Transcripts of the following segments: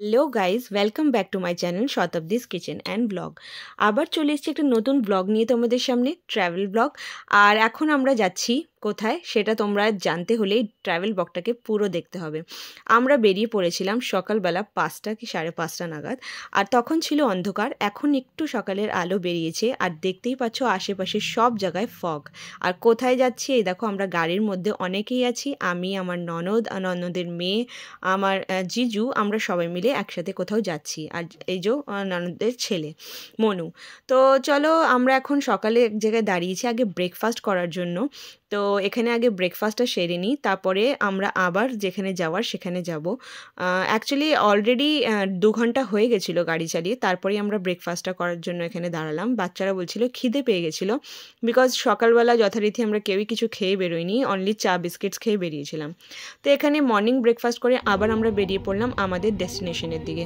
hello guys welcome back to my channel Shatabdi's kitchen and blog আবার চলে এসছি একটা নতুন ব্লগ নিয়ে তোমাদের সামনে ট্র্যাভেল ব্লগ আর এখন আমরা যাচ্ছি কোথায় সেটা তোমরা জানতে হলে ট্রাভেল বকটাকে পুরো দেখতে হবে আমরা বেরিয়ে পড়েছিলাম সকালবেলা পাঁচটা কি সাড়ে পাঁচটা নাগাদ আর তখন ছিল অন্ধকার এখন একটু সকালের আলো বেরিয়েছে আর দেখতেই পাচ্ছ আশেপাশে সব জায়গায় ফগ আর কোথায় যাচ্ছি এই দেখো আমরা গাড়ির মধ্যে অনেকেই আছি আমি আমার ননদ ননদের মেয়ে আমার জিজু আমরা সবাই মিলে একসাথে কোথাও যাচ্ছি আর এই যে ননদের ছেলে মনু তো চলো আমরা এখন সকালে এক জায়গায় দাঁড়িয়েছি আগে ব্রেকফাস্ট করার জন্য তো এখানে আগে ব্রেকফাস্টটা সেরে নিই তারপরে আমরা আবার যেখানে যাওয়ার সেখানে যাব অ্যাকচুয়ালি অলরেডি দু ঘন্টা হয়ে গেছিলো গাড়ি চালিয়ে তারপরেই আমরা ব্রেকফাস্টটা করার জন্য এখানে দাঁড়ালাম বাচ্চারা বলছিল খিদে পেয়ে গেছিলো বিকজ সকালবেলা যথারীতি আমরা কেউই কিছু খেয়ে বেরোইনি অনলি চা বিস্কিটস খেয়ে বেরিয়েছিলাম তো এখানে মর্নিং ব্রেকফাস্ট করে আবার আমরা বেরিয়ে পড়লাম আমাদের ডেস্টিনেশনের দিকে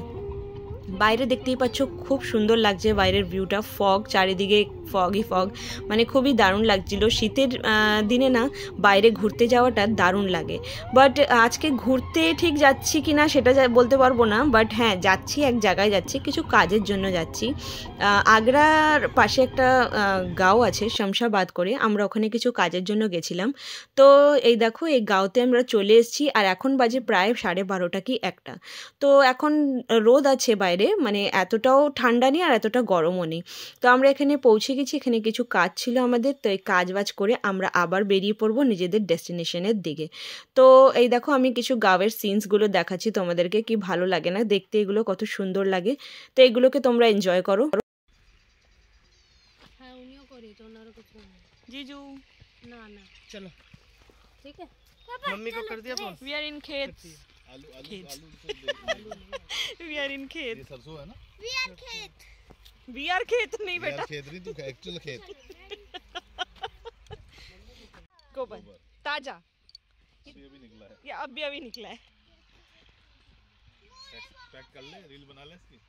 বাইরে দেখতেই পাচ্ছ খুব সুন্দর লাগছে বাইরের ভিউটা ফগ চারিদিকে ফগই ফগ মানে খুবই দারুণ লাগছিল শীতের দিনে না বাইরে ঘুরতে যাওয়াটা দারুণ লাগে বাট আজকে ঘুরতে ঠিক যাচ্ছি কি না সেটা বলতে পারবো না বাট হ্যাঁ যাচ্ছি এক জায়গায় যাচ্ছি কিছু কাজের জন্য যাচ্ছি আগ্রার পাশে একটা গাঁও আছে শমশাবাদ করে আমরা ওখানে কিছু কাজের জন্য গেছিলাম তো এই দেখো এই গাঁওতে আমরা চলে এসেছি আর এখন বাজে প্রায় সাড়ে বারোটা কি একটা তো এখন রোদ আছে বাইরে বাইরে মানে এতটাও ঠান্ডা নেই আর এতটা গরমও নেই তো আমরা এখানে পৌঁছে গেছি এখানে কিছু কাজ ছিল আমাদের তো এই কাজ বাজ করে আমরা আবার বেরিয়ে পড়বো নিজেদের ডেস্টিনেশনের দিকে তো এই দেখো আমি কিছু গাওয়ের সিনসগুলো দেখাচ্ছি তোমাদেরকে কি ভালো লাগে না দেখতে এগুলো কত সুন্দর লাগে তো এগুলোকে তোমরা এনজয় করো হ্যাঁ উনিও করি তো आलू आलू आलू वी आर इन खेत ये सरसों है ना वी आर खेत वी आर खेत नहीं बेटा खेत नहीं तू एक्चुअल खेत गोबर ताजा तो ये भी निकला है ये अभी अभी निकला है पैक कर ले रील बना ले इसकी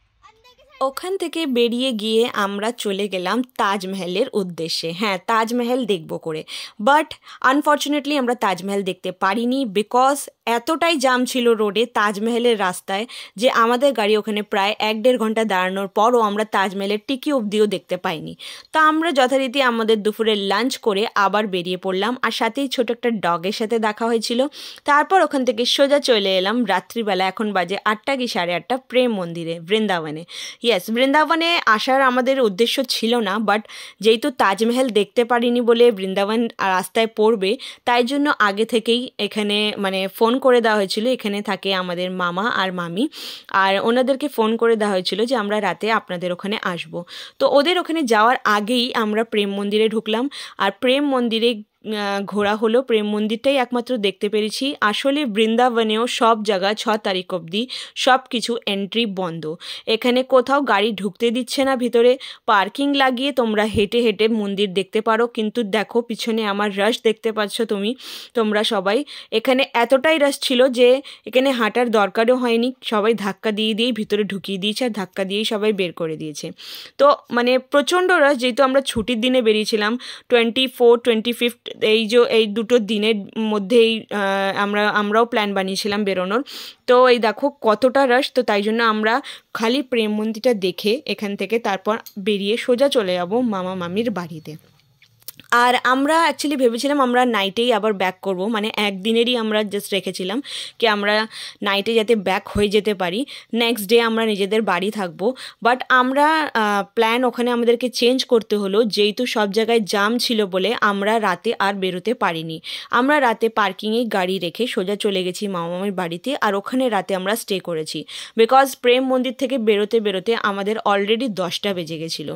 ওখান থেকে বেরিয়ে গিয়ে আমরা চলে গেলাম তাজমহলের উদ্দেশ্যে হ্যাঁ তাজমহল দেখব করে বাট আনফর্চুনেটলি আমরা তাজমহল দেখতে পারিনি বিকজ এতটাই জাম ছিল রোডে তাজমহলের রাস্তায় যে আমাদের গাড়ি ওখানে প্রায় এক দেড় ঘন্টা দাঁড়ানোর পরও আমরা তাজমহলের টিকি অবধিও দেখতে পাইনি তো আমরা যথারীতি আমাদের দুপুরের লাঞ্চ করে আবার বেরিয়ে পড়লাম আর সাথেই ছোট একটা ডগের সাথে দেখা হয়েছিল তারপর ওখান থেকে সোজা চলে এলাম রাত্রিবেলা এখন বাজে আটটা কি সাড়ে আটটা প্রেম মন্দিরে বৃন্দাবন বৃন্দাবনে ইয়েস বৃন্দাবনে আসার আমাদের উদ্দেশ্য ছিল না বাট যেহেতু তাজমহল দেখতে পারিনি বলে বৃন্দাবন রাস্তায় পড়বে তাই জন্য আগে থেকেই এখানে মানে ফোন করে দেওয়া হয়েছিল এখানে থাকে আমাদের মামা আর মামি আর ওনাদেরকে ফোন করে দেওয়া হয়েছিল যে আমরা রাতে আপনাদের ওখানে আসব তো ওদের ওখানে যাওয়ার আগেই আমরা প্রেম মন্দিরে ঢুকলাম আর প্রেম মন্দিরে ঘোরা হলো প্রেম মন্দিরটাই একমাত্র দেখতে পেরেছি আসলে বৃন্দাবনেও সব জায়গা ছ তারিখ অবধি সব কিছু এন্ট্রি বন্ধ এখানে কোথাও গাড়ি ঢুকতে দিচ্ছে না ভিতরে পার্কিং লাগিয়ে তোমরা হেঁটে হেঁটে মন্দির দেখতে পারো কিন্তু দেখো পিছনে আমার রাশ দেখতে পাচ্ছ তুমি তোমরা সবাই এখানে এতটাই রাশ ছিল যে এখানে হাঁটার দরকারও হয়নি সবাই ধাক্কা দিয়ে দিয়েই ভিতরে ঢুকিয়ে দিয়েছে আর ধাক্কা দিয়েই সবাই বের করে দিয়েছে তো মানে প্রচণ্ড রাশ যেহেতু আমরা ছুটির দিনে বেরিয়েছিলাম টোয়েন্টি ফোর টোয়েন্টি ফিফথ এই যে এই দুটো দিনের মধ্যেই আমরা আমরাও প্ল্যান বানিয়েছিলাম বেরোনোর তো এই দেখো কতটা রাশ তো তাই জন্য আমরা খালি প্রেম মন্দিরটা দেখে এখান থেকে তারপর বেরিয়ে সোজা চলে যাব মামা মামির বাড়িতে আর আমরা অ্যাকচুয়ালি ভেবেছিলাম আমরা নাইটেই আবার ব্যাক করব মানে একদিনেরই আমরা জাস্ট রেখেছিলাম কি আমরা নাইটে যাতে ব্যাক হয়ে যেতে পারি নেক্সট ডে আমরা নিজেদের বাড়ি থাকবো বাট আমরা প্ল্যান ওখানে আমাদেরকে চেঞ্জ করতে হলো যেহেতু সব জায়গায় জাম ছিল বলে আমরা রাতে আর বেরোতে পারিনি আমরা রাতে পার্কিংয়ে গাড়ি রেখে সোজা চলে গেছি মামির বাড়িতে আর ওখানে রাতে আমরা স্টে করেছি বিকজ প্রেম মন্দির থেকে বেরোতে বেরোতে আমাদের অলরেডি দশটা বেজে গেছিলো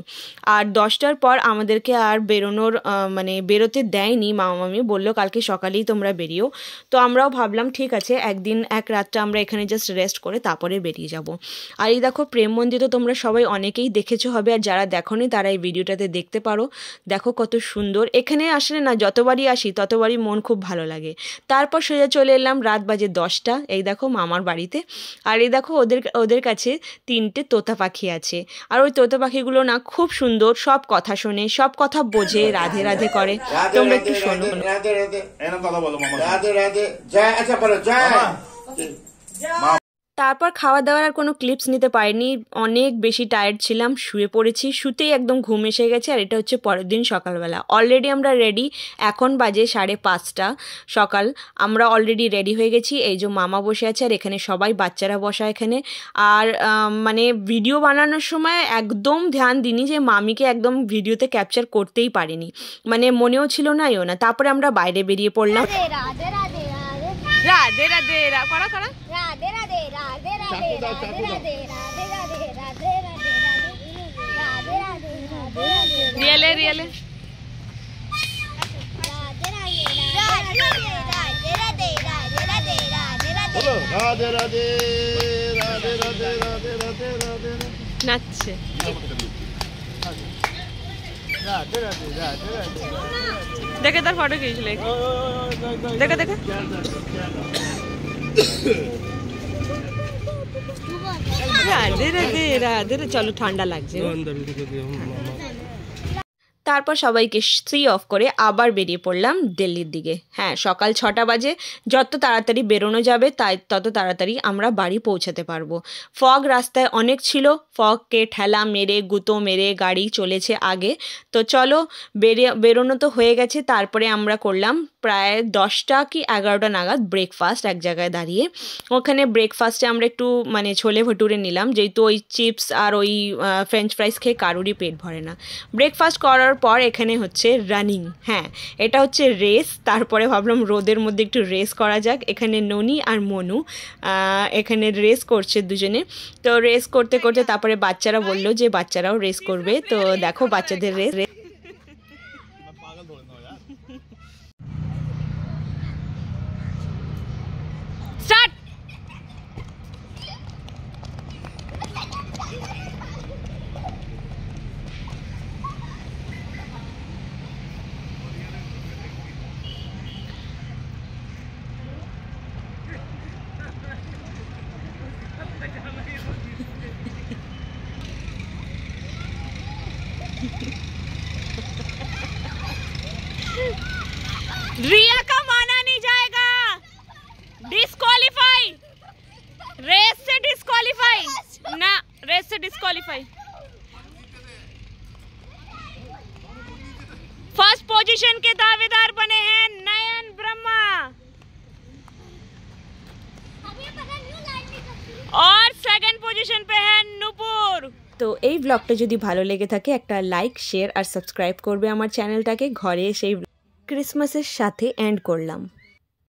আর দশটার পর আমাদেরকে আর বেরোনোর মানে বেরোতে দেয়নি মামা মামি বললো কালকে সকালেই তোমরা বেরিও তো আমরাও ভাবলাম ঠিক আছে একদিন এক রাতটা আমরা এখানে জাস্ট রেস্ট করে তারপরে বেরিয়ে যাব আর এই দেখো প্রেম মন্দির তো তোমরা সবাই অনেকেই দেখেছো হবে আর যারা নি তারা এই ভিডিওটাতে দেখতে পারো দেখো কত সুন্দর এখানে আসলে না যতবারই আসি ততবারই মন খুব ভালো লাগে তারপর সোজা চলে এলাম রাত বাজে দশটা এই দেখো মামার বাড়িতে আর এই দেখো ওদের ওদের কাছে তিনটে তোতা পাখি আছে আর ওই তোতা পাখিগুলো না খুব সুন্দর সব কথা শোনে সব কথা বোঝে রাধে রাধে রাধে করে তোমরা একটু শোনো রাধে রাধে কথা বলো রাধে রাধে জয় আচ্ছা বলো জয় তারপর খাওয়া দাওয়ার আর কোনো ক্লিপস নিতে পারিনি অনেক বেশি টায়ার্ড ছিলাম শুয়ে পড়েছি শুতেই একদম ঘুম এসে গেছে আর এটা হচ্ছে পরের দিন সকালবেলা অলরেডি আমরা রেডি এখন বাজে সাড়ে পাঁচটা সকাল আমরা অলরেডি রেডি হয়ে গেছি এই যে মামা বসে আছে আর এখানে সবাই বাচ্চারা বসা এখানে আর মানে ভিডিও বানানোর সময় একদম ধ্যান দিনি যে মামিকে একদম ভিডিওতে ক্যাপচার করতেই পারিনি মানে মনেও ছিল না ইও না তারপরে আমরা বাইরে বেরিয়ে পড়লাম রাধে রাধে রা করা করা রাধে রাধে রাধে রাধে রাধে রাধে রাধে রাধে রাধে রাধে রিয়েলে রিয়েলে রাধে রাধে রাধে রাধে রাধে রাধে রাধে নাচছে देखे तार फोटो खींच ले देखे देखे राधे राधे राधे चलो ठंडा लग जाए তারপর সবাইকে সি অফ করে আবার বেরিয়ে পড়লাম দিল্লির দিকে হ্যাঁ সকাল ছটা বাজে যত তাড়াতাড়ি বেরোনো যাবে তাই তত তাড়াতাড়ি আমরা বাড়ি পৌঁছাতে পারবো ফগ রাস্তায় অনেক ছিল ফগকে ঠেলা মেরে গুঁতো মেরে গাড়ি চলেছে আগে তো চলো বেরিয়ে বেরোনো তো হয়ে গেছে তারপরে আমরা করলাম প্রায় দশটা কি এগারোটা নাগাদ ব্রেকফাস্ট এক জায়গায় দাঁড়িয়ে ওখানে ব্রেকফাস্টে আমরা একটু মানে ছোলে ভটুরে নিলাম যেহেতু ওই চিপস আর ওই ফ্রেঞ্চ ফ্রাইস খেয়ে কারোরই পেট ভরে না ব্রেকফাস্ট করার করার পর এখানে হচ্ছে রানিং হ্যাঁ এটা হচ্ছে রেস তারপরে ভাবলাম রোদের মধ্যে একটু রেস করা যাক এখানে ননি আর মনু এখানে রেস করছে দুজনে তো রেস করতে করতে তারপরে বাচ্চারা বলল যে বাচ্চারাও রেস করবে তো দেখো বাচ্চাদের রেস डिस्क्वालीफाई ना रेस से डिस्क्वालीफाई फर्स्ट पोजीशन के दावेदार बने हैं नयन ब्रह्मा और সেকেন্ড পজিশন पे हैं নুপুর তো এই ব্লগটা যদি ভালো লেগে থাকে একটা লাইক শেয়ার আর সাবস্ক্রাইব করবে আমার চ্যানেলটাকে ঘরে সেই ক্রিসমাসের সাথে এন্ড করলাম